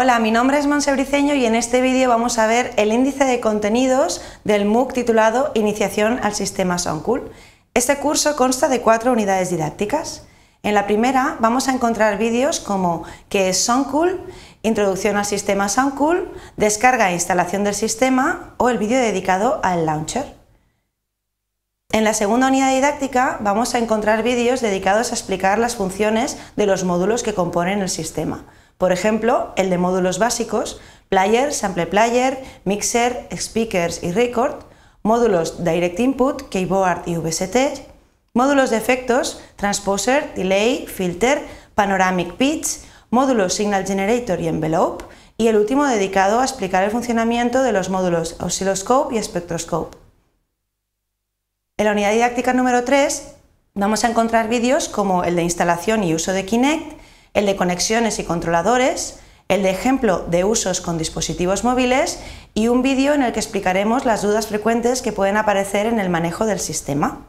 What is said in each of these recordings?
Hola, mi nombre es Monse Briceño y en este vídeo vamos a ver el índice de contenidos del MOOC titulado Iniciación al Sistema Soundcool. Este curso consta de cuatro unidades didácticas. En la primera vamos a encontrar vídeos como ¿Qué es Soundcool? Introducción al sistema Soundcool, descarga e instalación del sistema o el vídeo dedicado al launcher. En la segunda unidad didáctica vamos a encontrar vídeos dedicados a explicar las funciones de los módulos que componen el sistema. Por ejemplo, el de módulos básicos, player, sample player, mixer, speakers y record, módulos direct input, keyboard y VST, módulos de efectos, transposer, delay, filter, panoramic pitch, módulos signal generator y envelope, y el último dedicado a explicar el funcionamiento de los módulos oscilloscope y spectroscope. En la unidad didáctica número 3 vamos a encontrar vídeos como el de instalación y uso de Kinect, el de conexiones y controladores, el de ejemplo de usos con dispositivos móviles y un vídeo en el que explicaremos las dudas frecuentes que pueden aparecer en el manejo del sistema.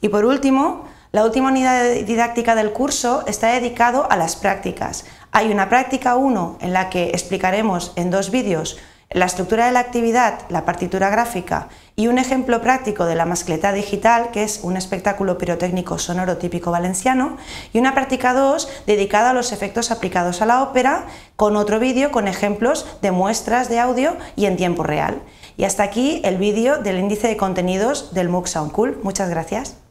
Y por último, la última unidad didáctica del curso está dedicado a las prácticas. Hay una práctica 1 en la que explicaremos en dos vídeos la estructura de la actividad, la partitura gráfica y un ejemplo práctico de la mascleta digital, que es un espectáculo pirotécnico sonoro típico valenciano, y una práctica 2 dedicada a los efectos aplicados a la ópera, con otro vídeo con ejemplos de muestras de audio y en tiempo real. Y hasta aquí el vídeo del índice de contenidos del MOOC Sound Cool. Muchas gracias.